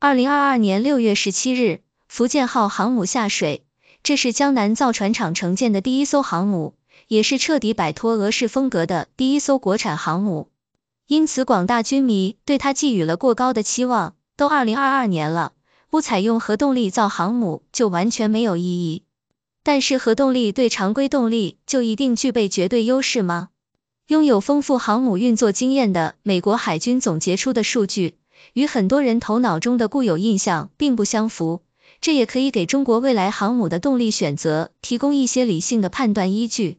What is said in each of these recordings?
二零二二年六月十七日，福建号航母下水，这是江南造船厂承建的第一艘航母，也是彻底摆脱俄式风格的第一艘国产航母。因此，广大军迷对他寄予了过高的期望。都二零二二年了，不采用核动力造航母就完全没有意义。但是，核动力对常规动力就一定具备绝对优势吗？拥有丰富航母运作经验的美国海军总结出的数据。与很多人头脑中的固有印象并不相符，这也可以给中国未来航母的动力选择提供一些理性的判断依据。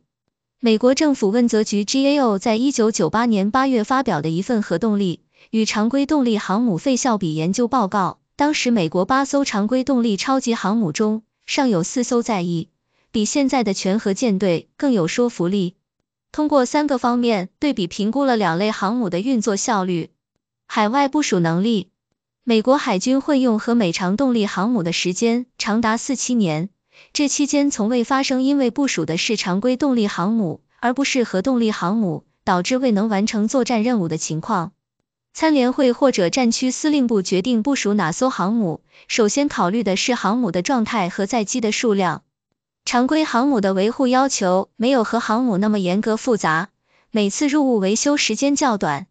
美国政府问责局 （GAO） 在一九九八年八月发表的一份核动力与常规动力航母费效比研究报告，当时美国八艘常规动力超级航母中尚有四艘在役，比现在的全核舰队更有说服力。通过三个方面对比评估了两类航母的运作效率。海外部署能力，美国海军会用和美长动力航母的时间长达四七年，这期间从未发生因为部署的是常规动力航母，而不是核动力航母，导致未能完成作战任务的情况。参联会或者战区司令部决定部署哪艘航母，首先考虑的是航母的状态和载机的数量。常规航母的维护要求没有核航母那么严格复杂，每次入坞维修时间较短。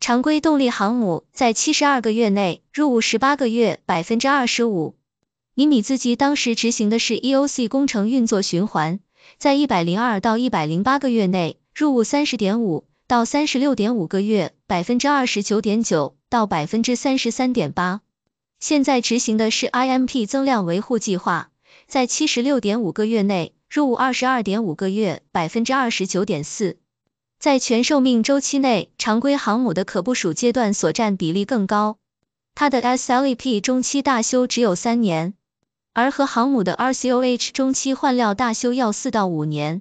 常规动力航母在七十二个月内入伍十八个月，百分之二十五。尼米兹级当时执行的是 EOC 工程运作循环，在一百零二到一百零八个月内入伍三十点五到三十六点五个月，百分之二十九点九到百分之三十三点八。现在执行的是 i m p 增量维护计划，在七十六点五个月内入伍二十二点五个月，百分之二十九点四。在全寿命周期内，常规航母的可部署阶段所占比例更高。它的 SLIP 中期大修只有三年，而核航母的 RCOH 中期换料大修要四到五年。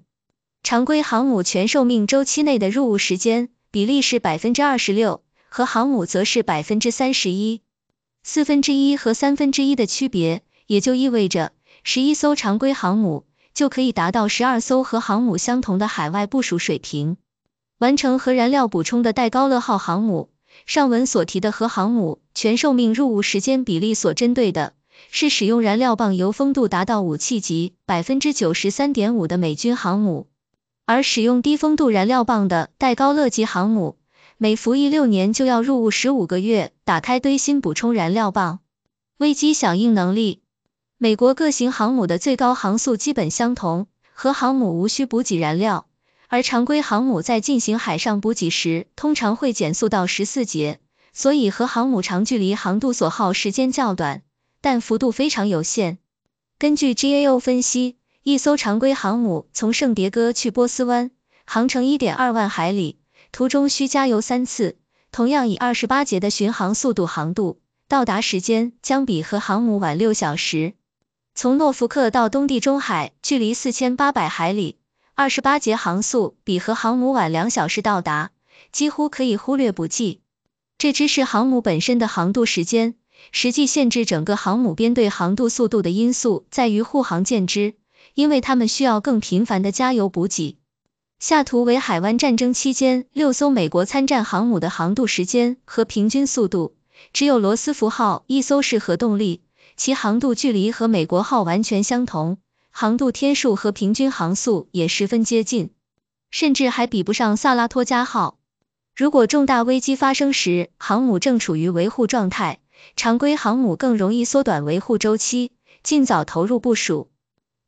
常规航母全寿命周期内的入伍时间比例是百分之二十六，核航母则是百分之三十一。四分之一和三分之一的区别，也就意味着十一艘常规航母就可以达到十二艘核航母相同的海外部署水平。完成核燃料补充的戴高乐号航母，上文所提的核航母全寿命入伍时间比例所针对的是使用燃料棒油风度达到武器级百分之九十三点五的美军航母，而使用低风度燃料棒的戴高乐级航母，每服役六年就要入伍十五个月，打开堆芯补充燃料棒。危机响应能力，美国各型航母的最高航速基本相同，核航母无需补给燃料。而常规航母在进行海上补给时，通常会减速到十四节，所以核航母长距离航渡所耗时间较短，但幅度非常有限。根据 GAO 分析，一艘常规航母从圣迭戈去波斯湾，航程一点二万海里，途中需加油三次，同样以二十八节的巡航速度航渡，到达时间将比核航母晚六小时。从诺福克到东地中海，距离四千八百海里。二十八节航速比核航母晚两小时到达，几乎可以忽略不计。这只是航母本身的航渡时间，实际限制整个航母编队航渡速度的因素在于护航舰只，因为它们需要更频繁的加油补给。下图为海湾战争期间六艘美国参战航母的航渡时间和平均速度，只有罗斯福号一艘是核动力，其航渡距离和美国号完全相同。航渡天数和平均航速也十分接近，甚至还比不上萨拉托加号。如果重大危机发生时，航母正处于维护状态，常规航母更容易缩短维护周期，尽早投入部署；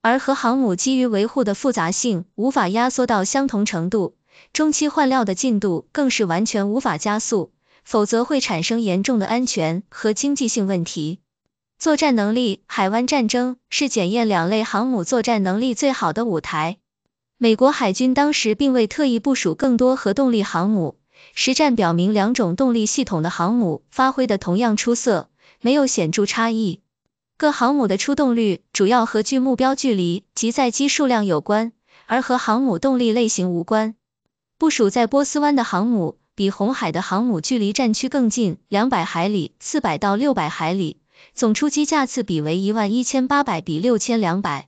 而核航母基于维护的复杂性，无法压缩到相同程度。中期换料的进度更是完全无法加速，否则会产生严重的安全和经济性问题。作战能力，海湾战争是检验两类航母作战能力最好的舞台。美国海军当时并未特意部署更多核动力航母，实战表明两种动力系统的航母发挥的同样出色，没有显著差异。各航母的出动率主要和距目标距离及载机数量有关，而和航母动力类型无关。部署在波斯湾的航母比红海的航母距离战区更近，两百海里、四百到六百海里。总出击架次比为一万一千八百比六千两百，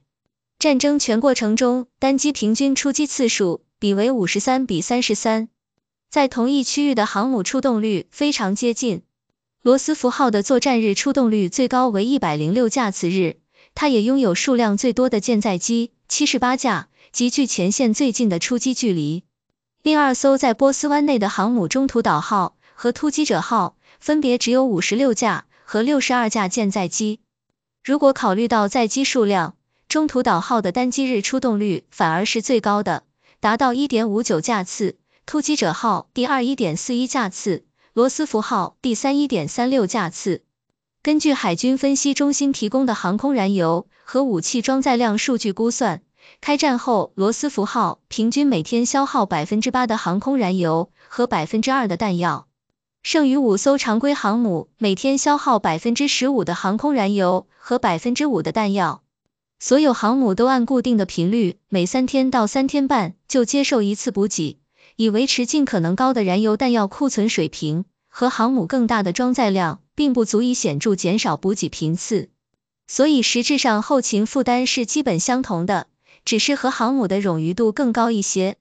战争全过程中单机平均出击次数比为五十三比三十三，在同一区域的航母出动率非常接近。罗斯福号的作战日出动率最高为一百零六架次日，它也拥有数量最多的舰载机七十八架，极具前线最近的出击距离。另二艘在波斯湾内的航母中途岛号和突击者号分别只有五十六架。和六十二架舰载机。如果考虑到载机数量，中途岛号的单机日出动率反而是最高的，达到一点五九架次；突击者号第二一点四一架次；罗斯福号第三一点三六架次。根据海军分析中心提供的航空燃油和武器装载量数据估算，开战后罗斯福号平均每天消耗百分之八的航空燃油和百分之二的弹药。剩余五艘常规航母每天消耗百分之十五的航空燃油和百分之五的弹药，所有航母都按固定的频率，每三天到三天半就接受一次补给，以维持尽可能高的燃油、弹药库存水平和航母更大的装载量，并不足以显著减少补给频次，所以实质上后勤负担是基本相同的，只是和航母的冗余度更高一些，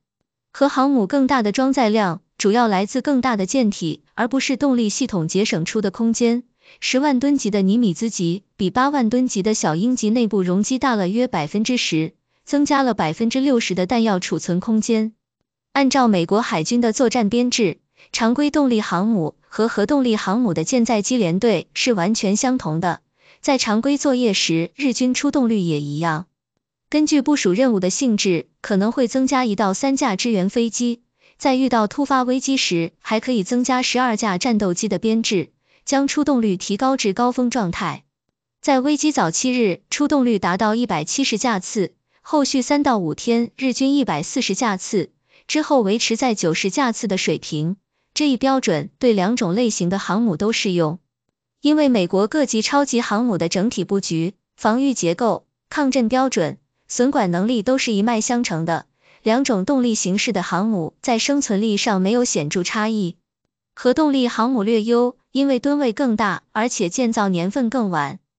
和航母更大的装载量。主要来自更大的舰体，而不是动力系统节省出的空间。十万吨级的尼米兹级比八万吨级的小鹰级内部容积大了约百分之十，增加了百分之六十的弹药储存空间。按照美国海军的作战编制，常规动力航母和核动力航母的舰载机联队是完全相同的，在常规作业时日军出动率也一样。根据部署任务的性质，可能会增加一到三架支援飞机。在遇到突发危机时，还可以增加十二架战斗机的编制，将出动率提高至高峰状态。在危机早期日，出动率达到一百七十架次，后续三到五天日均一百四十架次，之后维持在九十架次的水平。这一标准对两种类型的航母都适用，因为美国各级超级航母的整体布局、防御结构、抗震标准、损管能力都是一脉相承的。两种动力形式的航母在生存力上没有显著差异，核动力航母略优，因为吨位更大，而且建造年份更晚。